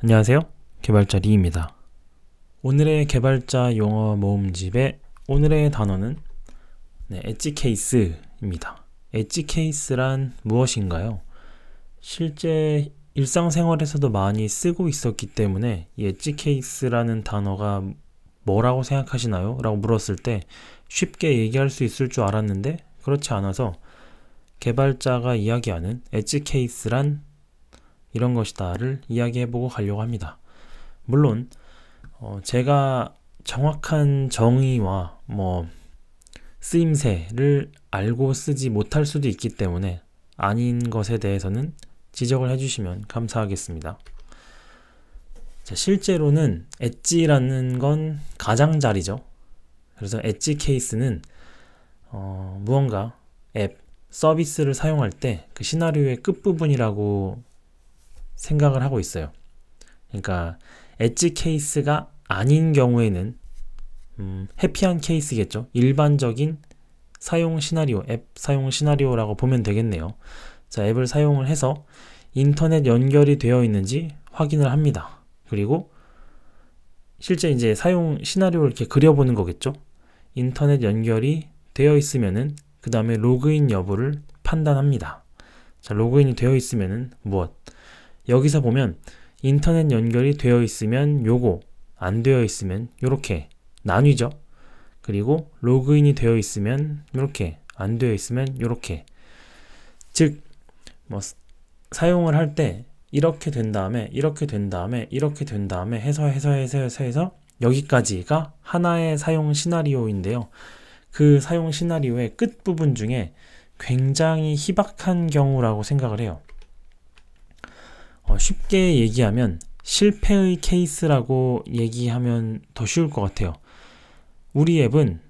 안녕하세요. 개발자 리입니다. 오늘의 개발자 용어 모음집의 오늘의 단어는 네, 엣지 케이스입니다. 엣지 케이스란 무엇인가요? 실제 일상생활에서도 많이 쓰고 있었기 때문에 이 엣지 케이스라는 단어가 뭐라고 생각하시나요? 라고 물었을 때 쉽게 얘기할 수 있을 줄 알았는데 그렇지 않아서 개발자가 이야기하는 엣지 케이스란 이런 것이다를 이야기해보고 가려고 합니다. 물론 어 제가 정확한 정의와 뭐 쓰임새를 알고 쓰지 못할 수도 있기 때문에 아닌 것에 대해서는 지적을 해주시면 감사하겠습니다. 자, 실제로는 엣지라는 건 가장자리죠. 그래서 엣지 케이스는 어, 무언가 앱, 서비스를 사용할 때 그 시나리오의 끝부분이라고 생각을 하고 있어요. 그러니까 엣지 케이스가 아닌 경우에는 음, 해피한 케이스겠죠. 일반적인 사용 시나리오, 앱 사용 시나리오라고 보면 되겠네요. 자, 앱을 사용을 해서 인터넷 연결이 되어 있는지 확인을 합니다. 그리고 실제 이제 사용 시나리오를 이렇게 그려보는 거겠죠. 인터넷 연결이 되어 있으면은 그 다음에 로그인 여부를 판단합니다. 자, 로그인이 되어 있으면은 무엇? 여기서 보면 인터넷 연결이 되어 있으면 요거, 안 되어 있으면 요렇게 나뉘죠. 그리고 로그인이 되어 있으면 요렇게, 안 되어 있으면 요렇게. 즉, 뭐 사용을 할 때 이렇게 된 다음에 이렇게 된 다음에 이렇게 된 다음에 해서 해서 해서 해서 해서 여기까지가 하나의 사용 시나리오인데요. 그 사용 시나리오의 끝 부분 중에 굉장히 희박한 경우라고 생각을 해요. 어, 쉽게 얘기하면 실패의 케이스라고 얘기하면 더 쉬울 것 같아요. 우리 앱은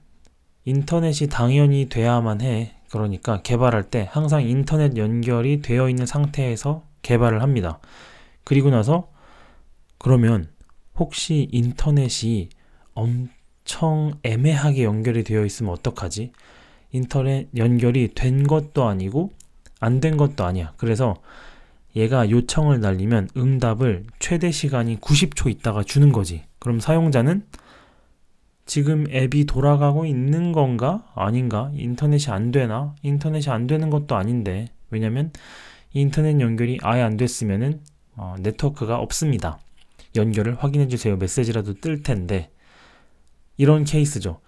인터넷이 당연히 돼야만 해. 그러니까 개발할 때 항상 인터넷 연결이 되어 있는 상태에서 개발을 합니다. 그리고 나서 그러면 혹시 인터넷이 엄청 애매하게 연결이 되어 있으면 어떡하지? 인터넷 연결이 된 것도 아니고 안 된 것도 아니야. 그래서 얘가 요청을 날리면 응답을 최대 시간이 90초 있다가 주는 거지. 그럼 사용자는 지금 앱이 돌아가고 있는 건가? 아닌가? 인터넷이 안 되나? 인터넷이 안 되는 것도 아닌데. 왜냐면 인터넷 연결이 아예 안 됐으면은 어, 네트워크가 없습니다. 연결을 확인해 주세요. 메시지라도 뜰 텐데. 이런 케이스죠.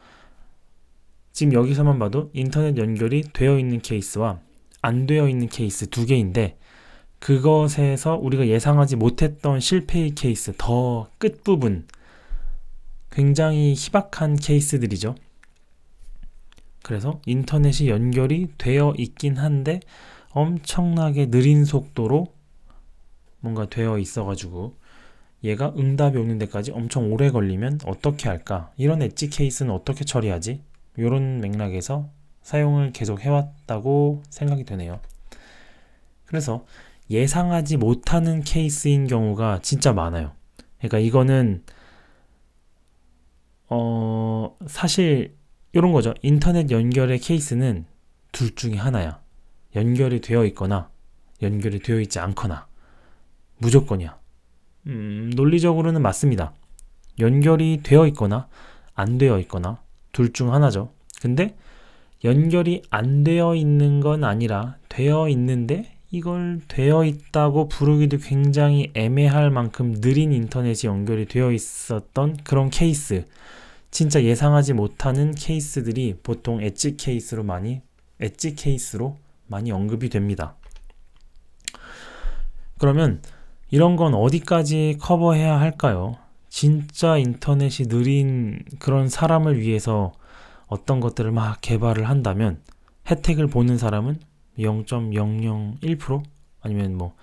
지금 여기서만 봐도 인터넷 연결이 되어 있는 케이스와 안 되어 있는 케이스 두 개인데 그것에서 우리가 예상하지 못했던 실패의 케이스, 더 끝부분, 굉장히 희박한 케이스들이죠. 그래서 인터넷이 연결이 되어 있긴 한데 엄청나게 느린 속도로 뭔가 되어 있어가지고 얘가 응답이 오는 데까지 엄청 오래 걸리면 어떻게 할까? 이런 엣지 케이스는 어떻게 처리하지? 이런 맥락에서 사용을 계속 해왔다고 생각이 되네요. 그래서 예상하지 못하는 케이스인 경우가 진짜 많아요. 그러니까 이거는 어 사실 이런 거죠. 인터넷 연결의 케이스는 둘 중에 하나야. 연결이 되어 있거나 연결이 되어 있지 않거나 무조건이야. 음, 논리적으로는 맞습니다. 연결이 되어 있거나 안 되어 있거나 둘 중 하나죠. 근데 연결이 안 되어 있는 건 아니라 되어 있는데 이걸 되어 있다고 부르기도 굉장히 애매할 만큼 느린 인터넷이 연결이 되어 있었던 그런 케이스. 진짜 예상하지 못하는 케이스들이 보통 엣지 케이스로 많이 엣지 케이스로 많이 언급이 됩니다. 그러면 이런 건 어디까지 커버해야 할까요? 진짜 인터넷이 느린 그런 사람을 위해서 어떤 것들을 막 개발을 한다면 혜택을 보는 사람은 0.001% 아니면 뭐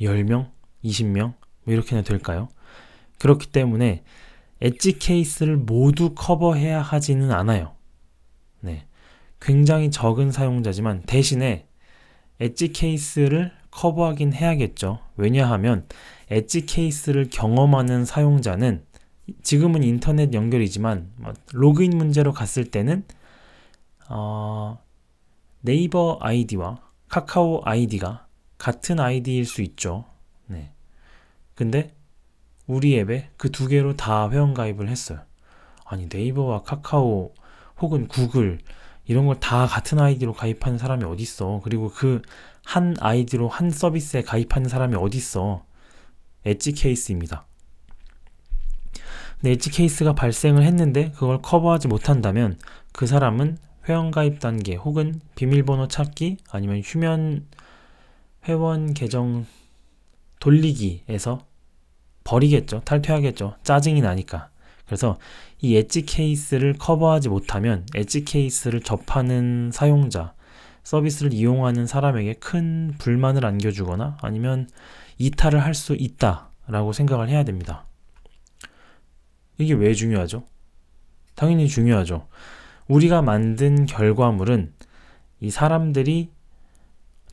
10명, 20명 뭐 이렇게나 될까요? 그렇기 때문에 엣지 케이스를 모두 커버해야 하지는 않아요. 네. 굉장히 적은 사용자지만 대신에 엣지 케이스를 커버하긴 해야겠죠. 왜냐하면 엣지 케이스를 경험하는 사용자는 지금은 인터넷 연결이지만 뭐 로그인 문제로 갔을 때는 어, 네이버 아이디와 카카오 아이디가 같은 아이디일 수 있죠. 네. 근데 우리 앱에 그 두 개로 다 회원가입을 했어요. 아니 네이버와 카카오 혹은 구글 이런 걸 다 같은 아이디로 가입하는 사람이 어딨어. 그리고 그 한 아이디로 한 서비스에 가입하는 사람이 어딨어. 엣지 케이스입니다. 근데 엣지 케이스가 발생을 했는데 그걸 커버하지 못한다면 그 사람은 회원가입 단계 혹은 비밀번호 찾기 아니면 휴면 회원 계정 돌리기에서 버리겠죠. 탈퇴하겠죠. 짜증이 나니까. 그래서 이 엣지 케이스를 커버하지 못하면 엣지 케이스를 접하는 사용자, 서비스를 이용하는 사람에게 큰 불만을 안겨주거나 아니면 이탈을 할 수 있다라고 생각을 해야 됩니다. 이게 왜 중요하죠? 당연히 중요하죠. 우리가 만든 결과물은 이 사람들이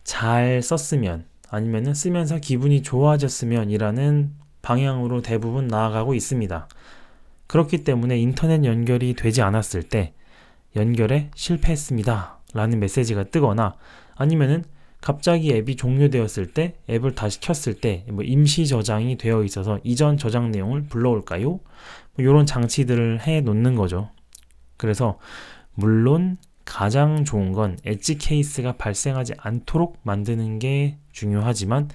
잘 썼으면 아니면 쓰면서 기분이 좋아졌으면 이라는 방향으로 대부분 나아가고 있습니다. 그렇기 때문에 인터넷 연결이 되지 않았을 때 연결에 실패했습니다. 라는 메시지가 뜨거나 아니면은 갑자기 앱이 종료되었을 때 앱을 다시 켰을 때뭐 임시 저장이 되어 있어서 이전 저장 내용을 불러올까요? 뭐 이런 장치들을 해 놓는 거죠. 그래서 물론 가장 좋은 건 엣지 케이스가 발생하지 않도록 만드는 게 중요하지만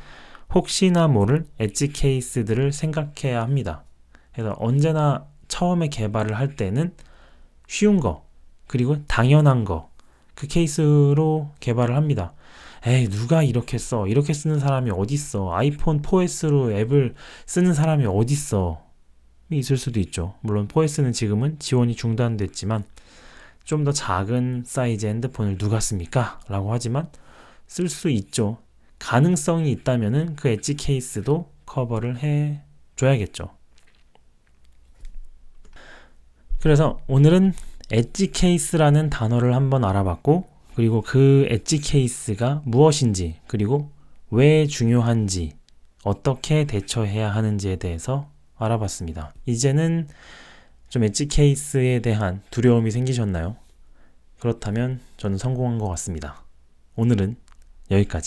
혹시나 모를 엣지 케이스들을 생각해야 합니다. 그래서 언제나 처음에 개발을 할 때는 쉬운 거 그리고 당연한 거 그 케이스로 개발을 합니다. 에이 누가 이렇게 써 이렇게 쓰는 사람이 어딨어 아이폰 4S로 앱을 쓰는 사람이 어딨어 있을 수도 있죠. 물론 포에스는 지금은 지원이 중단됐지만 좀 더 작은 사이즈의 핸드폰을 누가 씁니까? 라고 하지만 쓸 수 있죠. 가능성이 있다면 그 엣지 케이스도 커버를 해줘야겠죠. 그래서 오늘은 엣지 케이스라는 단어를 한번 알아봤고 그리고 그 엣지 케이스가 무엇인지 그리고 왜 중요한지 어떻게 대처해야 하는지에 대해서 알아봤습니다. 이제는 좀 엣지 케이스에 대한 두려움이 생기셨나요? 그렇다면 저는 성공한 것 같습니다. 오늘은 여기까지.